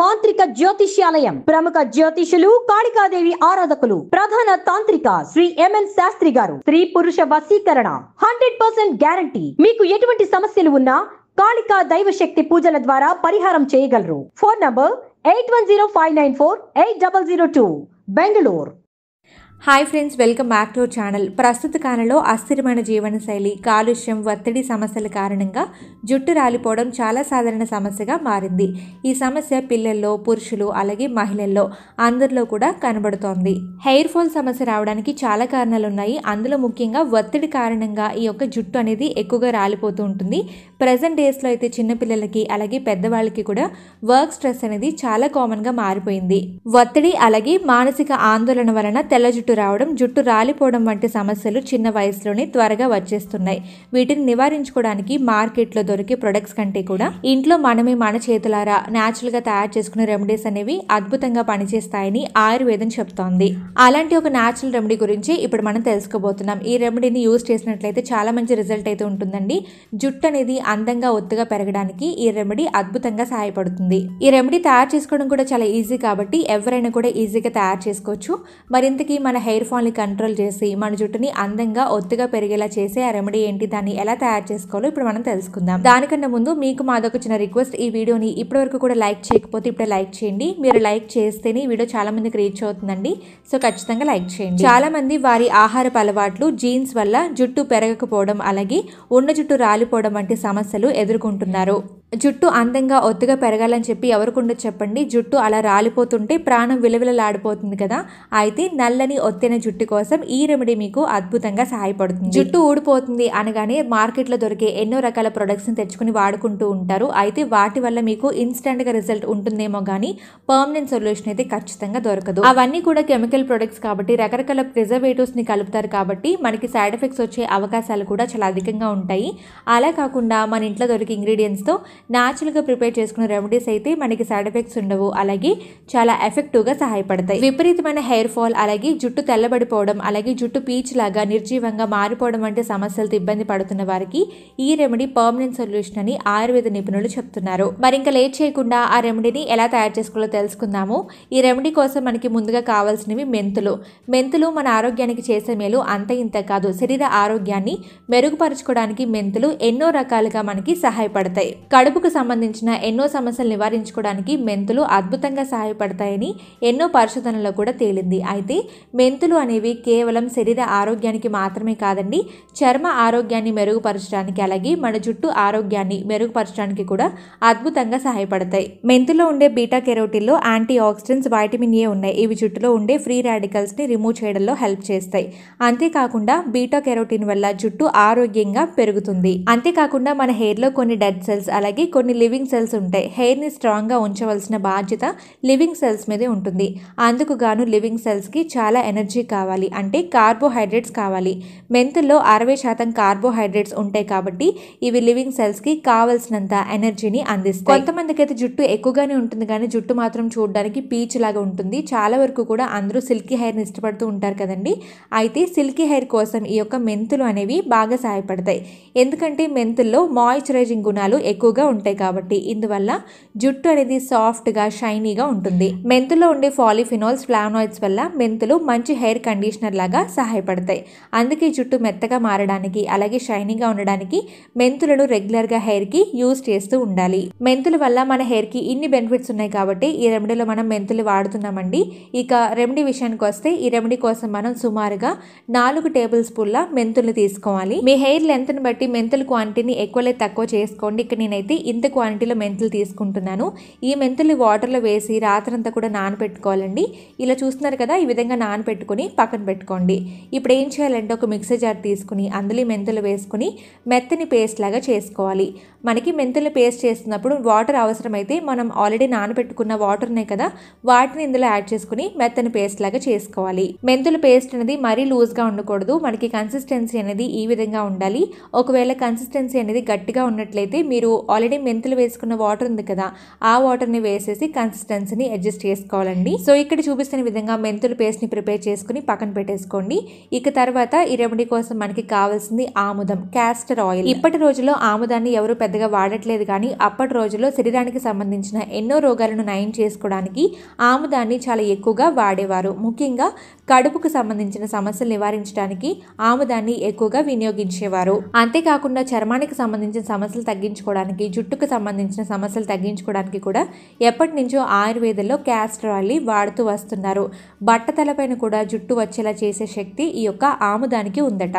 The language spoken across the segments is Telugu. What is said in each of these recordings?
మాంత్రిక జ్యోతిష్యాలయం ప్రముఖ జ్యోతిషులు కాళికాదేవి ఆరాధకులు ప్రధాన తాంత్రిక శ్రీ ఎంఎన్ శాస్త్రి గారు స్త్రీ పురుష వశీకరణ హండ్రెడ్ పర్సెంట్ గ్యారంటీ మీకు ఎటువంటి సమస్యలు ఉన్నా కాళికా దైవశక్తి పూజల ద్వారా పరిహారం చేయగలరు phone number eight one zero five nine four eight double zero two Bengaluru hi friends welcome back to our channel ప్రస్తుత కాలంలో అస్థిరమైన జీవనశైలి కాలుష్యం ఒత్తిడి సమస్యల కారణంగా జుట్టు రాలిపోవడం చాలా సాధారణ సమస్యగా మారింది ఈ సమస్య పిల్లల్లో పురుషులు అలాగే మహిళల్లో అందరిలో కూడా కనబడుతోంది హెయిర్ ఫాల్ సమస్య రావడానికి చాలా కారణాలు ఉన్నాయి అందులో ముఖ్యంగా ఒత్తిడి కారణంగా ఈ యొక్క జుట్టు అనేది ఎక్కువగా రాలిపోతూ ఉంటుంది ప్రజెంట్ డేస్లో అయితే చిన్నపిల్లలకి అలాగే పెద్దవాళ్ళకి కూడా వర్క్ స్ట్రెస్ అనేది చాలా కామన్గా మారిపోయింది ఒత్తిడి అలాగే మానసిక ఆందోళన వలన తెల్ల జుట్టు జుట్టు రావడం జుట్టు రాలిపోవడం వంటి సమస్యలు చిన్న వయసులోనే త్వరగా వచ్చేస్తున్నాయి వీటిని నివారించుకోవడానికి మార్కెట్లో దొరికే ప్రొడక్ట్స్ కంటే కూడా ఇంట్లో మనమే మన చేతులారా న్యాచురల్గా తయారు చేసుకునే రెమెడీస్ అనేవి అద్భుతంగా పనిచేస్తాయని ఆయుర్వేదం చెప్తోంది అలాంటి ఒక న్యాచురల్ రెమెడీ గురించి ఇప్పుడు మనం తెలుసుకోబోతున్నాం ఈ రెమెడీని యూజ్ చేసినట్లయితే చాలా మంచి రిజల్ట్ అయితే ఉంటుందండి జుట్టు అనేది అందంగా ఒత్తుగా పెరగడానికి ఈ రెమెడీ అద్భుతంగా సహాయపడుతుంది ఈ రెమెడీ తయారు చేసుకోవడం కూడా చాలా ఈజీ కాబట్టి ఎవరైనా కూడా ఈజీగా తయారు చేసుకోవచ్చు మరింతకీ మన హెయిర్ ఫాల్ని కంట్రోల్ చేసి మన జుట్టుని అందంగా ఒత్తుగా పెరిగేలా చేసే ఆ రెమెడీ ఏంటి దాన్ని ఎలా తయారు చేసుకోవాలో ఇప్పుడు మనం తెలుసుకుందాం దానికన్నా ముందు మీకు మాదొక చిన్న రిక్వెస్ట్ ఈ వీడియోని ఇప్పటి వరకు కూడా లైక్ చేయకపోతే ఇప్పుడే లైక్ చేయండి మీరు లైక్ చేస్తేనే వీడియో చాలా మందికి రీచ్ అవుతుందండి సో ఖచ్చితంగా లైక్ చేయండి చాలా మంది వారి ఆహారపు అలవాట్లు జీన్స్ వల్ల జుట్టు పెరగకపోవడం అలాగే ఉన్న జుట్టు రాలిపోవడం వంటి సమస్యలు ఎదుర్కొంటున్నారు జుట్టు అందంగా ఒత్తుగా పెరగాలని చెప్పి ఎవరికుండో చెప్పండి జుట్టు అలా రాలిపోతుంటే ప్రాణం విలవిలలాడిపోతుంది కదా అయితే నల్లని ఒత్తిన జుట్టు కోసం ఈ రెమెడీ మీకు అద్భుతంగా సహాయపడుతుంది జుట్టు ఊడిపోతుంది అనగానే మార్కెట్లో దొరికే ఎన్నో రకాల ప్రొడక్ట్స్ని తెచ్చుకుని వాడుకుంటూ ఉంటారు అయితే వాటి వల్ల మీకు ఇన్స్టెంట్గా రిజల్ట్ ఉంటుందేమో కానీ పర్మనెంట్ సొల్యూషన్ అయితే ఖచ్చితంగా దొరకదు అవన్నీ కూడా కెమికల్ ప్రొడక్ట్స్ కాబట్టి రకరకాల ప్రిజర్వేటివ్స్ని కలుపుతారు కాబట్టి మనకి సైడ్ ఎఫెక్ట్స్ వచ్చే అవకాశాలు కూడా చాలా అధికంగా ఉంటాయి అలా కాకుండా మన ఇంట్లో దొరికే ఇంగ్రీడియంట్స్తో న్యాచురల్గా ప్రిపేర్ చేసుకున్న రెమెడీస్ అయితే మనకి సైడ్ ఎఫెక్ట్స్ ఉండవు అలాగే చాలా ఎఫెక్టివ్గా సహాయపడతాయి విపరీతమైన హెయిర్ ఫాల్ అలాగే జుట్టు తెల్లబడిపోవడం అలాగే జుట్టు పీచ్ లాగా నిర్జీవంగా మారిపోవడం వంటి సమస్యలతో ఇబ్బంది పడుతున్న వారికి ఈ రెమెడీ పర్మనెంట్ సొల్యూషన్ అని ఆయుర్వేద నిపుణులు చెప్తున్నారు మరింకా లేట్ చేయకుండా ఆ రెమెడీని ఎలా తయారు చేసుకోవాలో తెలుసుకుందాము ఈ రెమెడీ కోసం మనకి ముందుగా కావాల్సినవి మెంతులు మెంతులు మన ఆరోగ్యానికి చేసే మేలు అంత ఇంత కాదు శరీర ఆరోగ్యాన్ని మెరుగుపరచుకోవడానికి మెంతులు ఎన్నో రకాలుగా మనకి సహాయపడతాయి కడుపు కడుపుకు సంబంధించిన ఎన్నో సమస్యలు నివారించుకోవడానికి మెంతులు అద్భుతంగా సహాయపడతాయని ఎన్నో పరిశోధనలో కూడా తేలింది అయితే మెంతులు అనేవి కేవలం శరీర ఆరోగ్యానికి మాత్రమే కాదండి చర్మ ఆరోగ్యాన్ని మెరుగుపరచడానికి అలాగే మన జుట్టు ఆరోగ్యాన్ని మెరుగుపరచడానికి కూడా అద్భుతంగా సహాయపడతాయి మెంతులో ఉండే బీటా కెరోటిన్లో యాంటీ ఆక్సిడెంట్స్ వైటమిన్ ఏ ఉన్నాయి ఇవి జుట్టులో ఉండే ఫ్రీ రాడికల్స్ని రిమూవ్ చేయడంలో హెల్ప్ చేస్తాయి అంతేకాకుండా బీటా కెరోటిన్ వల్ల జుట్టు ఆరోగ్యంగా పెరుగుతుంది అంతేకాకుండా మన హెయిర్లో కొన్ని డెడ్ సెల్స్ అలాగే కొన్ని లివింగ్ సెల్స్ ఉంటాయి హెయిర్ని స్ట్రాంగ్గా ఉంచవలసిన బాధ్యత లివింగ్ సెల్స్ మీదే ఉంటుంది అందుకు గాను లివింగ్ సెల్స్కి చాలా ఎనర్జీ కావాలి అంటే కార్బోహైడ్రేట్స్ కావాలి మెంతుల్లో అరవై శాతం కార్బోహైడ్రేట్స్ ఉంటాయి కాబట్టి ఇవి లివింగ్ సెల్స్కి కావలసినంత ఎనర్జీని అందిస్తాయి కొంతమందికి అయితే జుట్టు ఎక్కువగానే ఉంటుంది కానీ జుట్టు మాత్రం చూడడానికి పీచ్ లాగా ఉంటుంది చాలా వరకు కూడా అందరూ సిల్కీ హెయిర్ని ఇష్టపడుతూ ఉంటారు కదండి అయితే సిల్కీ హెయిర్ కోసం ఈ యొక్క మెంతులు అనేవి బాగా సహాయపడతాయి ఎందుకంటే మెంతుల్లో మాయిశ్చరైజింగ్ గుణాలు ఎక్కువగా ఉంటాయి కాబట్టి ఇందువల్ల జుట్టు అనేది సాఫ్ట్గా షైనీగా ఉంటుంది మెంతులో ఉండే ఫాలిఫినాల్స్ ఫ్లానాయిడ్స్ వల్ల మెంతులు మంచి హెయిర్ కండిషనర్ లాగా సహాయపడతాయి అందుకే జుట్టు మెత్తగా మారడానికి అలాగే షైనీగా ఉండడానికి మెంతులను రెగ్యులర్గా హెయిర్కి యూజ్ చేస్తూ ఉండాలి మెంతుల వల్ల మన హెయిర్కి ఇన్ని బెనిఫిట్స్ ఉన్నాయి కాబట్టి ఈ రెమెడీలో మనం మెంతులు వాడుతున్నామండి ఇక రెమెడీ విషయానికి వస్తే ఈ రెమెడీ కోసం మనం సుమారుగా నాలుగు టేబుల్ స్పూన్ల మెంతులు తీసుకోవాలి మీ హెయిర్ లెంత్ని బట్టి మెంతుల క్వాంటిటీని లేదు తక్కువ చేసుకోండి ఇక్కడ నేనైతే ఇంత క్వాంటిటీలో మెంతులు తీసుకుంటున్నాను ఈ మెంతులు వాటర్లో వేసి రాత్రంతా కూడా నానబెట్టుకోవాలండి ఇలా చూస్తున్నారు కదా ఈ విధంగా నానబెట్టుకొని పక్కన పెట్టుకోండి ఇప్పుడు ఏం చేయాలంటే ఒక మిక్సీ జార్ తీసుకుని అందులో మెంతులు వేసుకుని మెత్తని పేస్ట్ లాగా చేసుకోవాలి మనకి మెంతులు పేస్ట్ చేస్తున్నప్పుడు వాటర్ అవసరమైతే మనం ఆల్రెడీ నానబెట్టుకున్న వాటర్నే కదా వాటిని ఇందులో యాడ్ చేసుకుని మెత్తని పేస్ట్ లాగా చేసుకోవాలి మెంతుల పేస్ట్ అనేది మరీ లూజ్గా ఉండకూడదు మనకి కన్సిస్టెన్సీ అనేది ఈ విధంగా ఉండాలి ఒకవేళ కన్సిస్టెన్సీ అనేది గట్టిగా ఉన్నట్లయితే మీరు ఆల్రెడీ మెంతులు వేసుకున్న వాటర్ ఉంది కదా ఆ వాటర్ని వేసేసి కన్సిస్టెన్సీని అడ్జస్ట్ చేసుకోవాలండి సో ఇక్కడ చూపిస్తున్న విధంగా మెంతులు పేస్ట్ని ప్రిపేర్ చేసుకుని పక్కన పెట్టేసుకోండి ఇక తర్వాత ఈ రెమెడీ కోసం మనకి కావాల్సింది ఆముదం క్యాస్టర్ ఆయిల్ ఇప్పటి రోజుల్లో ఆముదాన్ని ఎవరు పెద్ద పెద్దగా వాడట్లేదు కానీ అప్పటి రోజుల్లో శరీరానికి సంబంధించిన ఎన్నో రోగాలను నయం చేసుకోవడానికి ఆముదాన్ని చాలా ఎక్కువగా వాడేవారు ముఖ్యంగా కడుపుకు సంబంధించిన సమస్యలు నివారించడానికి ఆముదాన్ని ఎక్కువగా వినియోగించేవారు అంతేకాకుండా చర్మానికి సంబంధించిన సమస్యలు తగ్గించుకోవడానికి జుట్టుకు సంబంధించిన సమస్యలు తగ్గించుకోవడానికి కూడా ఎప్పటి నుంచో ఆయుర్వేదంలో క్యాస్టర్ వాడుతూ వస్తున్నారు బట్టతలపైన కూడా జుట్టు వచ్చేలా చేసే శక్తి ఈ యొక్క ఆముదానికి ఉందట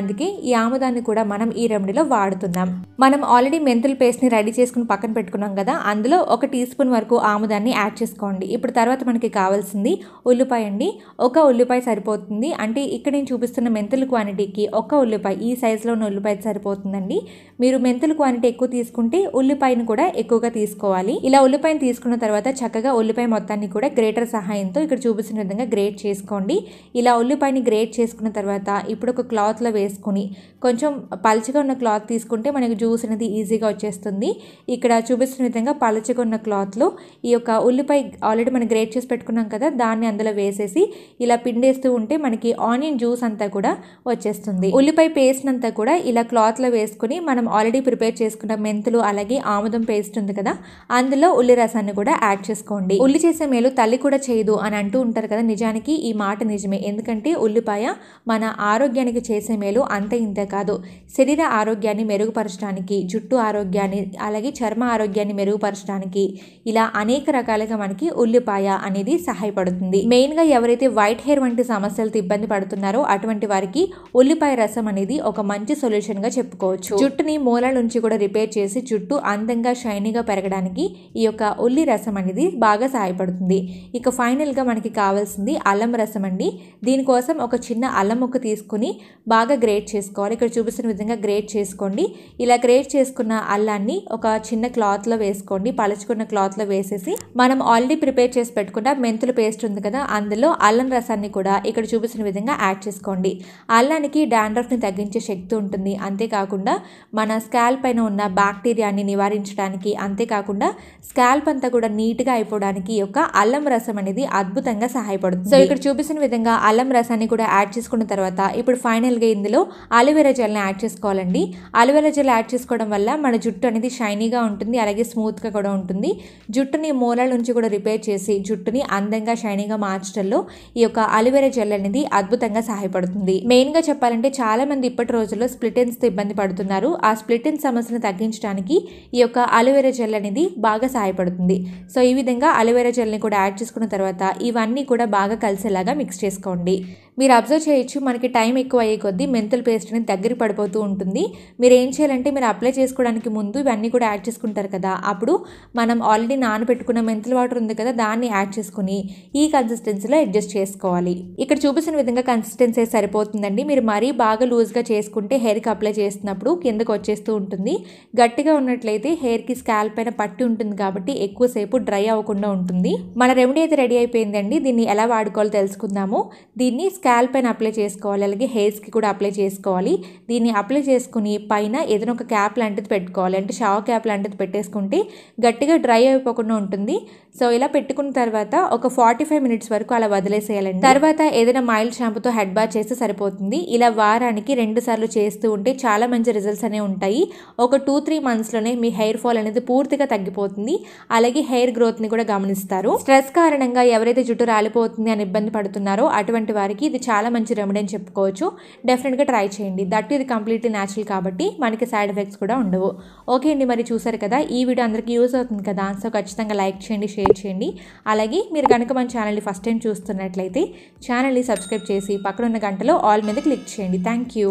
అందుకే ఈ ఆముదాన్ని కూడా మనం ఈ రెమెడీలో వాడుతున్నాం మనం ఆల్రెడీ ఆల్రెడీ మెంతుల పేస్ట్ని రెడీ చేసుకుని పక్కన పెట్టుకున్నాం కదా అందులో ఒక టీ స్పూన్ వరకు ఆముదాన్ని యాడ్ చేసుకోండి ఇప్పుడు తర్వాత మనకి కావాల్సింది ఉల్లిపాయ అండి ఒక ఉల్లిపాయ సరిపోతుంది అంటే ఇక్కడ నేను చూపిస్తున్న మెంతుల క్వాంటిటీకి ఒక ఉల్లిపాయ ఈ సైజులో ఉన్న ఉల్లిపాయ సరిపోతుందండి మీరు మెంతుల క్వాంటిటీ ఎక్కువ తీసుకుంటే ఉల్లిపాయను కూడా ఎక్కువగా తీసుకోవాలి ఇలా ఉల్లిపాయను తీసుకున్న తర్వాత చక్కగా ఉల్లిపాయ మొత్తాన్ని కూడా గ్రేటర్ సహాయంతో ఇక్కడ చూపిస్తున్న విధంగా గ్రేట్ చేసుకోండి ఇలా ఉల్లిపాయని గ్రేట్ చేసుకున్న తర్వాత ఇప్పుడు ఒక క్లాత్లో వేసుకుని కొంచెం పలుచగా ఉన్న క్లాత్ తీసుకుంటే మనకు జ్యూస్ అనేది ఈజీగా వచ్చేస్తుంది ఇక్కడ చూపిస్తున్న విధంగా పలచకున్న క్లాత్లో ఈ యొక్క ఉల్లిపాయ ఆల్రెడీ మనం గ్రేట్ చేసి పెట్టుకున్నాం కదా దాన్ని అందులో వేసేసి ఇలా పిండేస్తూ ఉంటే మనకి ఆనియన్ జ్యూస్ అంతా కూడా వచ్చేస్తుంది ఉల్లిపాయ పేస్ట్ అంతా కూడా ఇలా క్లాత్లో వేసుకుని మనం ఆల్రెడీ ప్రిపేర్ చేసుకున్న మెంతులు అలాగే ఆముదం పేస్ట్ ఉంది కదా అందులో ఉల్లి రసాన్ని కూడా యాడ్ చేసుకోండి ఉల్లి చేసే మేలు తల్లి కూడా చేయదు అని అంటూ ఉంటారు కదా నిజానికి ఈ మాట నిజమే ఎందుకంటే ఉల్లిపాయ మన ఆరోగ్యానికి చేసే మేలు అంత ఇంత కాదు శరీర ఆరోగ్యాన్ని మెరుగుపరచడానికి జుట్టు జుట్టు ఆరోగ్యాన్ని అలాగే చర్మ ఆరోగ్యాన్ని మెరుగుపరచడానికి ఇలా అనేక రకాలుగా మనకి ఉల్లిపాయ అనేది సహాయపడుతుంది మెయిన్గా ఎవరైతే వైట్ హెయిర్ వంటి సమస్యలతో ఇబ్బంది పడుతున్నారో అటువంటి వారికి ఉల్లిపాయ రసం అనేది ఒక మంచి సొల్యూషన్గా చెప్పుకోవచ్చు జుట్టుని మూలాల నుంచి కూడా రిపేర్ చేసి జుట్టు అందంగా షైనీగా పెరగడానికి ఈ యొక్క ఉల్లి రసం అనేది బాగా సహాయపడుతుంది ఇక ఫైనల్గా మనకి కావాల్సింది అల్లం రసం అండి దీనికోసం ఒక చిన్న అల్లం ముక్క తీసుకుని బాగా గ్రేట్ చేసుకోవాలి ఇక్కడ చూపిస్తున్న విధంగా గ్రేట్ చేసుకోండి ఇలా గ్రేట్ చేసుకుని పలుచుకున్న అల్లాన్ని ఒక చిన్న క్లాత్లో వేసుకోండి పలుచుకున్న క్లాత్లో వేసేసి మనం ఆల్రెడీ ప్రిపేర్ చేసి పెట్టుకున్న మెంతుల పేస్ట్ ఉంది కదా అందులో అల్లం రసాన్ని కూడా ఇక్కడ చూపించిన విధంగా యాడ్ చేసుకోండి అల్లానికి డాండ్రఫ్ని తగ్గించే శక్తి ఉంటుంది అంతేకాకుండా మన స్కాల్ పైన ఉన్న బ్యాక్టీరియాని నివారించడానికి అంతేకాకుండా స్కాల్ప్ అంతా కూడా నీట్గా అయిపోవడానికి యొక్క అల్లం రసం అనేది అద్భుతంగా సహాయపడుతుంది సో ఇక్కడ చూపించిన విధంగా అల్లం రసాన్ని కూడా యాడ్ చేసుకున్న తర్వాత ఇప్పుడు ఫైనల్గా ఇందులో అలోవెరా జెల్ని యాడ్ చేసుకోవాలండి అలోవెరా జెల్ యాడ్ చేసుకోవడం వల్ల వల్ల మన జుట్టు అనేది షైనీగా ఉంటుంది అలాగే స్మూత్గా కూడా ఉంటుంది జుట్టుని మూలాల నుంచి కూడా రిపేర్ చేసి జుట్టుని అందంగా షైనీగా మార్చడంలో ఈ యొక్క అలోవెరా జెల్ అనేది అద్భుతంగా సహాయపడుతుంది మెయిన్గా చెప్పాలంటే చాలా మంది ఇప్పటి రోజుల్లో స్ప్లిటెన్స్తో ఇబ్బంది పడుతున్నారు ఆ స్ప్లిటెన్స్ సమస్యను తగ్గించడానికి ఈ యొక్క అలోవెరా జెల్ అనేది బాగా సహాయపడుతుంది సో ఈ విధంగా అలోవెరా జెల్ని కూడా యాడ్ చేసుకున్న తర్వాత ఇవన్నీ కూడా బాగా కలిసేలాగా మిక్స్ చేసుకోండి మీరు అబ్జర్వ్ చేయొచ్చు మనకి టైం ఎక్కువ అయ్యే కొద్దీ మెంతుల పేస్ట్ అనేది దగ్గర పడిపోతూ ఉంటుంది మీరు ఏం చేయాలంటే మీరు అప్లై చేసుకోవడానికి ముందు ఇవన్నీ కూడా యాడ్ చేసుకుంటారు కదా అప్పుడు మనం ఆల్రెడీ నానబెట్టుకున్న మెంతుల వాటర్ ఉంది కదా దాన్ని యాడ్ చేసుకుని ఈ కన్సిస్టెన్సీలో అడ్జస్ట్ చేసుకోవాలి ఇక్కడ చూపిస్తున్న విధంగా కన్సిస్టెన్సీ సరిపోతుందండి మీరు మరీ బాగా లూజ్గా చేసుకుంటే హెయిర్కి అప్లై చేస్తున్నప్పుడు కిందకు వచ్చేస్తూ ఉంటుంది గట్టిగా ఉన్నట్లయితే హెయిర్కి స్కాల్ పైన పట్టి ఉంటుంది కాబట్టి ఎక్కువసేపు డ్రై అవ్వకుండా ఉంటుంది మన రెమెడీ అయితే రెడీ అయిపోయిందండి దీన్ని ఎలా వాడుకోవాలో తెలుసుకుందాము దీన్ని స్కాల్ స్కాల్ పైన అప్లై చేసుకోవాలి అలాగే హెయిర్స్కి కూడా అప్లై చేసుకోవాలి దీన్ని అప్లై చేసుకుని పైన ఏదైనా ఒక క్యాప్ లాంటిది పెట్టుకోవాలి అంటే షావ క్యాప్ లాంటిది పెట్టేసుకుంటే గట్టిగా డ్రై అయిపోకుండా ఉంటుంది సో ఇలా పెట్టుకున్న తర్వాత ఒక ఫార్టీ ఫైవ్ మినిట్స్ వరకు అలా వదిలేసేయాలండి తర్వాత ఏదైనా మైల్డ్ షాంపూతో హెడ్ బాత్ చేస్తే సరిపోతుంది ఇలా వారానికి రెండు సార్లు చేస్తూ ఉంటే చాలా మంచి రిజల్ట్స్ అనేవి ఉంటాయి ఒక టూ త్రీ మంత్స్లోనే మీ హెయిర్ ఫాల్ అనేది పూర్తిగా తగ్గిపోతుంది అలాగే హెయిర్ గ్రోత్ని కూడా గమనిస్తారు స్ట్రెస్ కారణంగా ఎవరైతే జుట్టు రాలిపోతుంది అని ఇబ్బంది పడుతున్నారో అటువంటి వారికి ఇది చాలా మంచి రెమెడీ అని చెప్పుకోవచ్చు డెఫినెట్గా ట్రై చేయండి దట్ ఇది కంప్లీట్లీ న్యాచురల్ కాబట్టి మనకి సైడ్ ఎఫెక్ట్స్ కూడా ఉండవు ఓకే అండి మరి చూసారు కదా ఈ వీడియో అందరికీ యూస్ అవుతుంది కదా సో ఖచ్చితంగా లైక్ చేయండి షేర్ చేయండి అలాగే మీరు కనుక మన ఛానల్ని ఫస్ట్ టైం చూస్తున్నట్లయితే ఛానల్ని సబ్స్క్రైబ్ చేసి పక్కనున్న గంటలో ఆల్ మీద క్లిక్ చేయండి థ్యాంక్ యూ